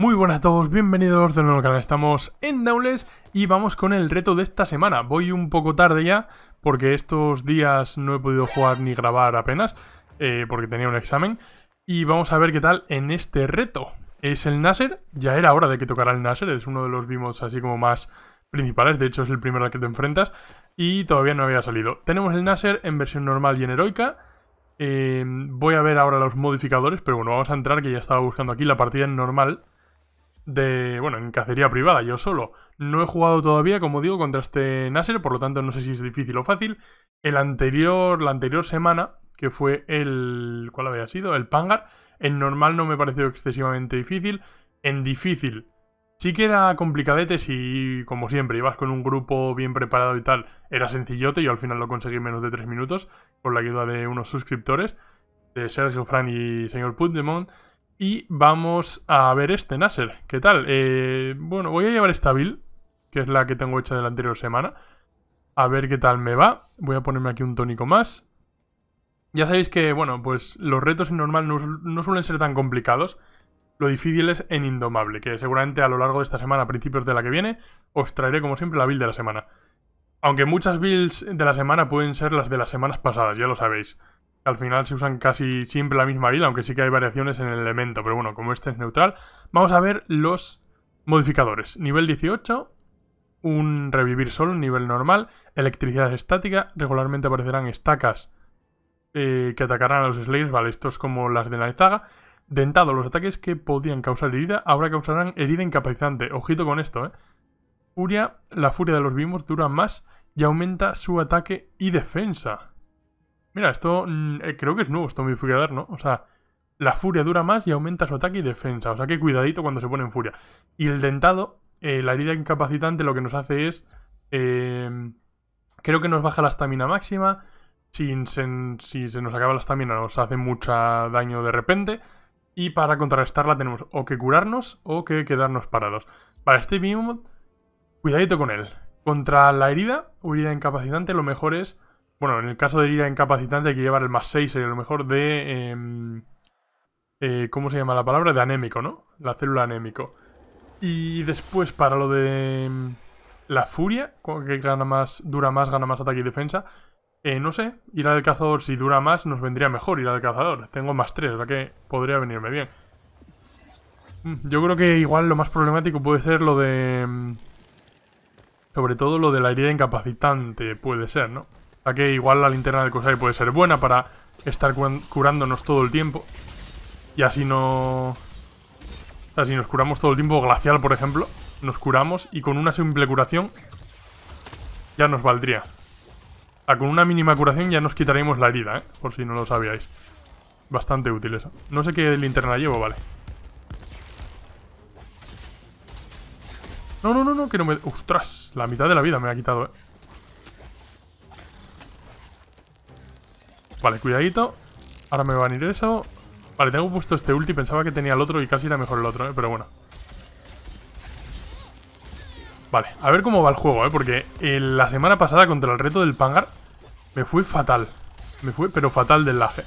Muy buenas a todos, bienvenidos de nuevo al canal, estamos en Daules y vamos con el reto de esta semana. Voy un poco tarde ya, porque estos días no he podido jugar ni grabar apenas, eh, porque tenía un examen. Y vamos a ver qué tal en este reto. Es el Nasser, ya era hora de que tocara el Nasser, es uno de los vimos así como más principales, de hecho es el primero al que te enfrentas, y todavía no había salido. Tenemos el Nasser en versión normal y en heroica, eh, voy a ver ahora los modificadores, pero bueno, vamos a entrar que ya estaba buscando aquí la partida en normal de, bueno, en cacería privada, yo solo. No he jugado todavía, como digo, contra este Nasser, por lo tanto no sé si es difícil o fácil. El anterior, la anterior semana, que fue el, ¿cuál había sido? El Pangar. En normal no me pareció excesivamente difícil. En difícil sí que era complicadete si, como siempre, ibas con un grupo bien preparado y tal, era sencillote. Yo al final lo conseguí en menos de 3 minutos, con la ayuda de unos suscriptores, de Sergio Fran y señor Putdemont. Y vamos a ver este Nasser. ¿Qué tal? Eh, bueno, voy a llevar esta build, que es la que tengo hecha de la anterior semana. A ver qué tal me va. Voy a ponerme aquí un tónico más. Ya sabéis que, bueno, pues los retos en normal no, no suelen ser tan complicados. Lo difícil es en Indomable, que seguramente a lo largo de esta semana, a principios de la que viene, os traeré como siempre la build de la semana. Aunque muchas builds de la semana pueden ser las de las semanas pasadas, ya lo sabéis al final se usan casi siempre la misma vila, aunque sí que hay variaciones en el elemento, pero bueno, como este es neutral, vamos a ver los modificadores. Nivel 18, un revivir solo, nivel normal, electricidad estática, regularmente aparecerán estacas eh, que atacarán a los Slayers, vale, estos como las de la estaga. Dentado, los ataques que podían causar herida, ahora causarán herida incapacitante, ojito con esto, eh. Furia, la furia de los bimbos dura más y aumenta su ataque y defensa. Mira, esto mm, eh, creo que es nuevo, esto dar ¿no? O sea, la furia dura más y aumenta su ataque y defensa. O sea, que cuidadito cuando se pone en furia. Y el dentado, eh, la herida incapacitante, lo que nos hace es... Em, creo que nos baja la estamina máxima. Si se, si se nos acaba la estamina nos hace mucho daño de repente. Y para contrarrestarla tenemos o que curarnos o que quedarnos parados. Para este mismo cuidadito con él. Contra la herida, o herida incapacitante, lo mejor es bueno, en el caso de herida incapacitante hay que llevar el más 6, sería lo mejor, de... Em, eh, ¿Cómo se llama la palabra? De anémico, ¿no? La célula anémico. Y después para lo de... Em, la furia, que gana más, dura más, gana más ataque y defensa. Eh, no sé, ir al cazador si dura más nos vendría mejor ir al cazador. Tengo más 3, ¿verdad? que podría venirme bien. Mm, yo creo que igual lo más problemático puede ser lo de... Em, sobre todo lo de la herida incapacitante, puede ser, ¿no? a que igual la linterna del cosay puede ser buena para estar curándonos todo el tiempo. Y así no... nos curamos todo el tiempo, glacial por ejemplo, nos curamos y con una simple curación ya nos valdría. O con una mínima curación ya nos quitaremos la herida, ¿eh? por si no lo sabíais. Bastante útil eso. No sé qué linterna llevo, vale. No, no, no, no, que no me... ¡Ostras! La mitad de la vida me ha quitado, eh. Vale, cuidadito. Ahora me van a ir eso. Vale, tengo puesto este ulti. Pensaba que tenía el otro y casi era mejor el otro, ¿eh? Pero bueno. Vale, a ver cómo va el juego, ¿eh? Porque eh, la semana pasada contra el reto del Pangar me fue fatal. Me fue, pero fatal del laje.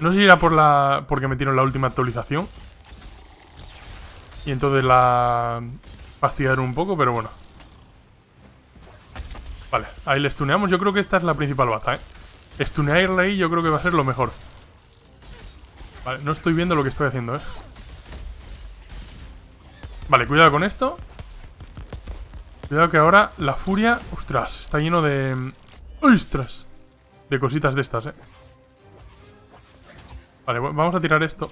No sé si era por la... porque me metieron la última actualización. Y entonces la... Fastidiaron un poco, pero bueno. Vale, ahí les tuneamos. Yo creo que esta es la principal baza, ¿eh? Stunearle ahí yo creo que va a ser lo mejor. Vale, no estoy viendo lo que estoy haciendo, ¿eh? Vale, cuidado con esto. Cuidado que ahora la furia... ¡Ostras! Está lleno de... Mm, ¡Ostras! De cositas de estas, ¿eh? Vale, vamos a tirar esto.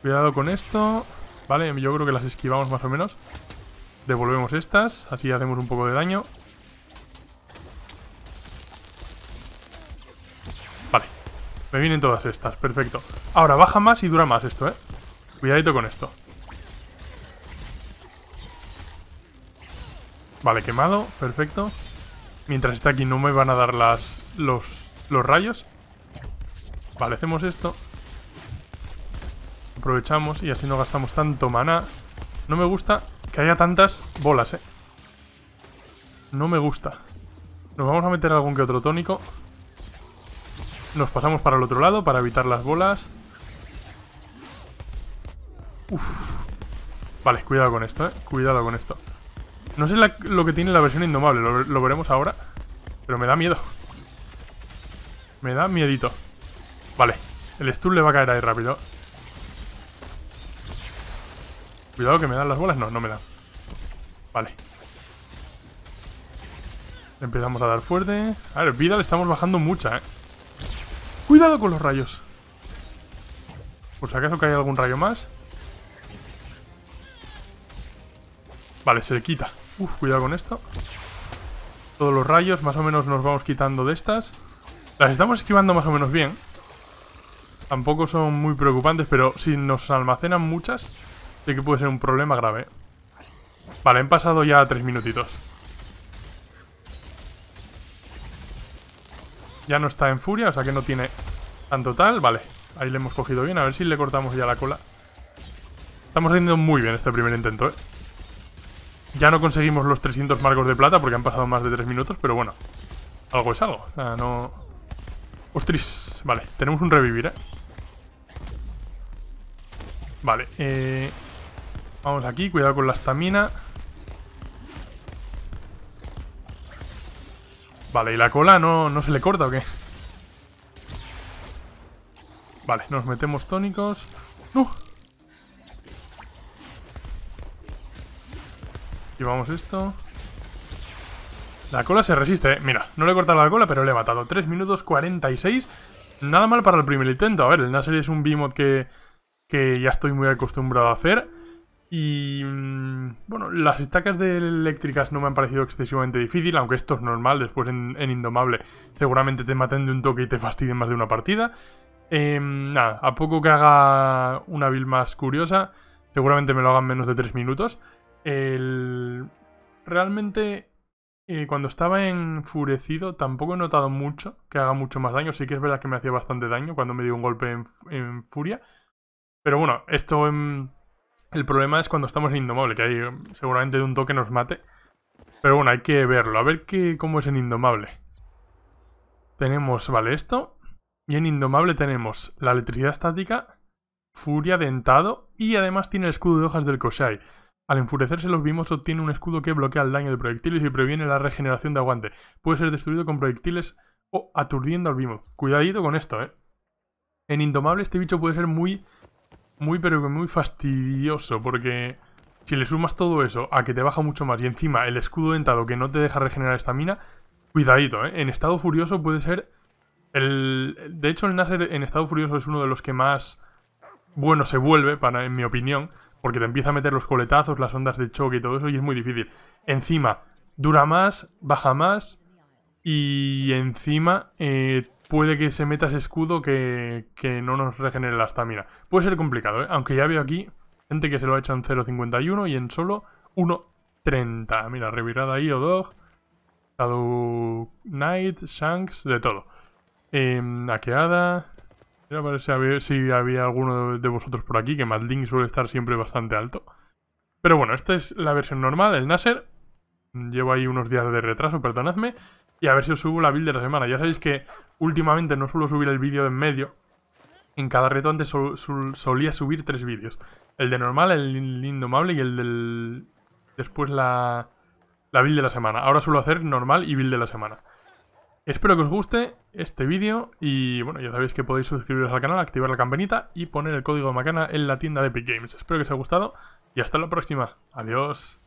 Cuidado con esto. Vale, yo creo que las esquivamos más o menos. Devolvemos estas. Así hacemos un poco de daño. Me vienen todas estas, perfecto. Ahora, baja más y dura más esto, ¿eh? Cuidadito con esto. Vale, quemado, perfecto. Mientras está aquí no me van a dar las los, los rayos. Vale, hacemos esto. Aprovechamos y así no gastamos tanto maná. No me gusta que haya tantas bolas, ¿eh? No me gusta. Nos vamos a meter algún que otro tónico. Nos pasamos para el otro lado para evitar las bolas. Vale, cuidado con esto, eh. Cuidado con esto. No sé lo que tiene la versión indomable, lo, veremos ahora. Pero me da miedo. Me da miedito. Vale, el stun le va a caer ahí rápido. Cuidado que me dan las bolas. No, no me dan. Vale. empezamos a dar fuerte. A ver, vida le estamos bajando mucha, eh. Cuidado con los rayos. Por si acaso cae algún rayo más. Vale, se le quita. Uf, cuidado con esto. Todos los rayos, más o menos nos vamos quitando de estas. Las estamos esquivando más o menos bien. Tampoco son muy preocupantes, pero si nos almacenan muchas, Sé que puede ser un problema grave. Vale, han pasado ya tres minutitos. Ya no está en furia, o sea que no tiene tanto tal. Vale, ahí le hemos cogido bien. A ver si le cortamos ya la cola. Estamos haciendo muy bien este primer intento, ¿eh? Ya no conseguimos los 300 marcos de plata porque han pasado más de 3 minutos, pero bueno. Algo es algo. O sea, no... Ostris. Vale, tenemos un revivir, ¿eh? Vale, eh... Vamos aquí, cuidado con la estamina. Vale, ¿y la cola no, no se le corta o qué? Vale, nos metemos tónicos. ¡No! ¡Uh! Llevamos esto. La cola se resiste, ¿eh? Mira, no le he cortado la cola, pero le he matado. 3 minutos 46. Nada mal para el primer intento. A ver, el Nasser es un mod que, que ya estoy muy acostumbrado a hacer. Y... Mm, las estacas de eléctricas no me han parecido excesivamente difícil, aunque esto es normal, después en, Indomable seguramente te maten de un toque y te fastidien más de una partida. Em, nada, a poco que haga una build más curiosa, seguramente me lo hagan menos de 3 minutos. Realmente, eh, cuando estaba enfurecido, tampoco he notado mucho que haga mucho más daño. Sí que es verdad que me hacía bastante daño cuando me dio un golpe en, en furia. Pero bueno, esto en el problema es cuando estamos en Indomable, que hay um, seguramente de un toque nos mate. Pero bueno, hay que verlo. A ver qué, cómo es en Indomable. Tenemos, vale, esto. Y en Indomable tenemos la electricidad estática, furia, dentado y además tiene el escudo de hojas del Koshai. Al enfurecerse los vimos obtiene un escudo que bloquea el daño de proyectiles y previene la regeneración de aguante. Puede ser destruido con proyectiles o aturdiendo al vimos Cuidadito con esto, ¿eh? En Indomable este bicho puede ser muy muy pero que muy fastidioso porque si le sumas todo eso a que te baja mucho más y encima el escudo dentado que no te deja regenerar estamina, cuidadito, ¿eh? En estado furioso puede ser el... De hecho el Nasser en estado furioso es uno de los que más bueno se vuelve, para, en mi opinión, porque te empieza a meter los coletazos, las ondas de choque y todo eso y es muy difícil. Encima, dura más, baja más y encima... Eh, puede que se meta ese escudo que, no nos regenere la estamina. Puede ser complicado, ¿eh? aunque ya veo aquí gente que se lo ha hecho en 0.51 y en solo 1.30. Mira, revirada ahí, Odog, Shadow Knight, Shanks, de todo. Eh, em, Akeada. Mira, parece ver si había alguno de vosotros por aquí, que Madlink suele estar siempre bastante alto. Pero bueno, esta es la versión normal, el Nasser. Llevo ahí unos días de retraso, perdonadme. Y a ver si os subo la build de la semana. Ya sabéis que últimamente no suelo subir el vídeo en medio. En cada reto antes solía subir tres vídeos. El de normal, el indomable y el del... Después la... La build de la semana. Ahora suelo hacer normal y build de la semana. Espero que os guste este vídeo y bueno, ya sabéis que podéis suscribiros al canal, activar la campanita y poner el código de Macana en la tienda de Epic Games. Espero que os haya gustado y hasta la próxima. Adiós.